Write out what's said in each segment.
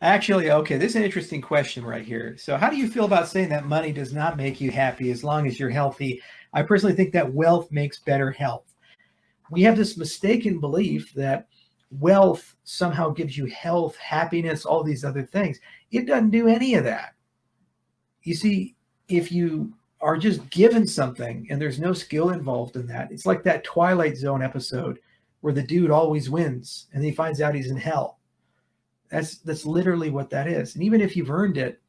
Actually, okay, this is an interesting question right here. So, how do you feel about saying that money does not make you happy as long as you're healthy? I personally think that wealth makes better health. We have this mistaken belief that wealth somehow gives you health, happiness, all these other things. It doesn't do any of that. You see, if you are just given something and there's no skill involved in that, it's like that Twilight Zone episode where the dude always wins and he finds out he's in hell that's that's literally what that is. And even if you've earned it,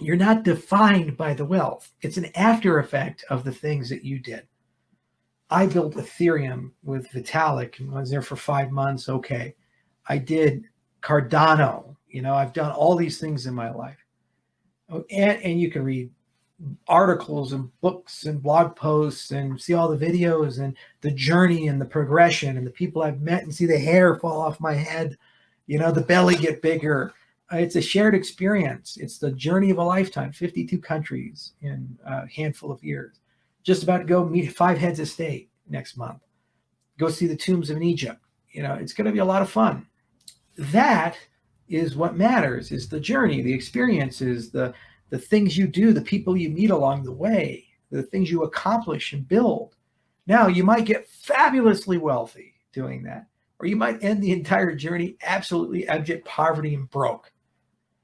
you're not defined by the wealth. It's an after effect of the things that you did. I built Ethereum with Vitalik and was there for five months. Okay. I did Cardano. You know, I've done all these things in my life. Oh, and, and you can read articles and books and blog posts and see all the videos and the journey and the progression and the people I've met and see the hair fall off my head you know, the belly get bigger. Uh, it's a shared experience. It's the journey of a lifetime, 52 countries in a handful of years. Just about to go meet five heads of state next month. Go see the tombs of Egypt. You know, it's going to be a lot of fun. That is what matters is the journey, the experiences, the, the things you do, the people you meet along the way, the things you accomplish and build. Now, you might get fabulously wealthy doing that or you might end the entire journey absolutely abject poverty and broke.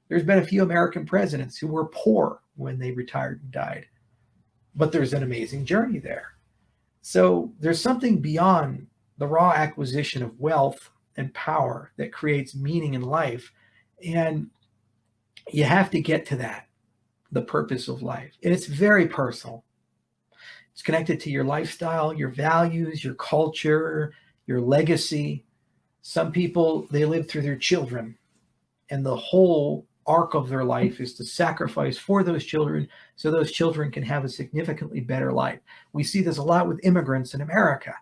There's been a few American presidents who were poor when they retired and died, but there's an amazing journey there. So there's something beyond the raw acquisition of wealth and power that creates meaning in life. And you have to get to that, the purpose of life. And it's very personal. It's connected to your lifestyle, your values, your culture, your legacy, some people, they live through their children, and the whole arc of their life is to sacrifice for those children so those children can have a significantly better life. We see this a lot with immigrants in America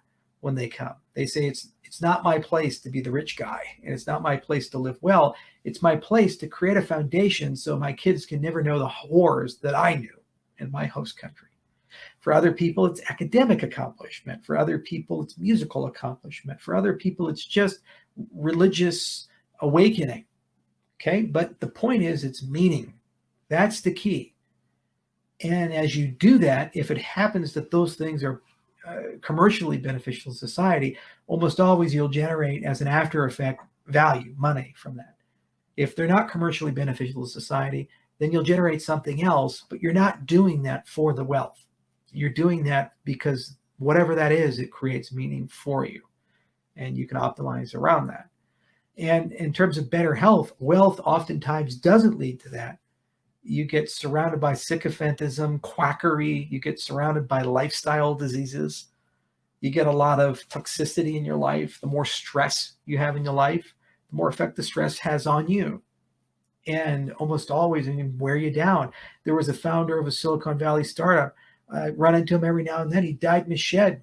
when they come. They say it's it's not my place to be the rich guy and it's not my place to live well. It's my place to create a foundation so my kids can never know the horrors that I knew in my host country. For other people, it's academic accomplishment. For other people, it's musical accomplishment. For other people, it's just religious awakening. Okay, but the point is, it's meaning. That's the key. And as you do that, if it happens that those things are uh, commercially beneficial to society, almost always you'll generate as an after effect value, money from that. If they're not commercially beneficial to society, then you'll generate something else, but you're not doing that for the wealth you're doing that because whatever that is, it creates meaning for you and you can optimize around that. And in terms of better health, wealth oftentimes doesn't lead to that. You get surrounded by sycophantism, quackery, you get surrounded by lifestyle diseases. You get a lot of toxicity in your life. The more stress you have in your life, the more effect the stress has on you. And almost always, I mean, wear you down. There was a founder of a Silicon Valley startup I run into him every now and then. He died in his shed,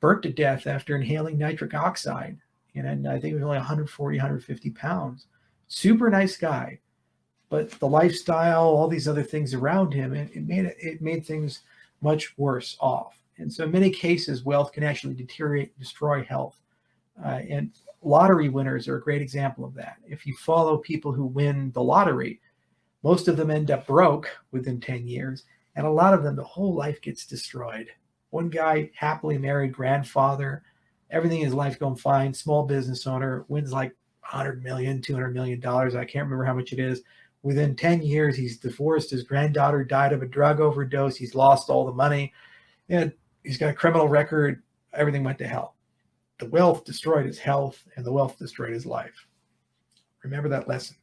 burnt to death after inhaling nitric oxide. And I think he was only 140, 150 pounds. Super nice guy. But the lifestyle, all these other things around him, it, it made it made things much worse off. And so in many cases, wealth can actually deteriorate, destroy health. Uh, and lottery winners are a great example of that. If you follow people who win the lottery, most of them end up broke within 10 years and a lot of them, the whole life gets destroyed. One guy, happily married, grandfather, everything in his life going fine, small business owner, wins like 100 million, 200 million dollars. I can't remember how much it is. Within 10 years, he's divorced. His granddaughter died of a drug overdose. He's lost all the money. And he's got a criminal record. Everything went to hell. The wealth destroyed his health, and the wealth destroyed his life. Remember that lesson.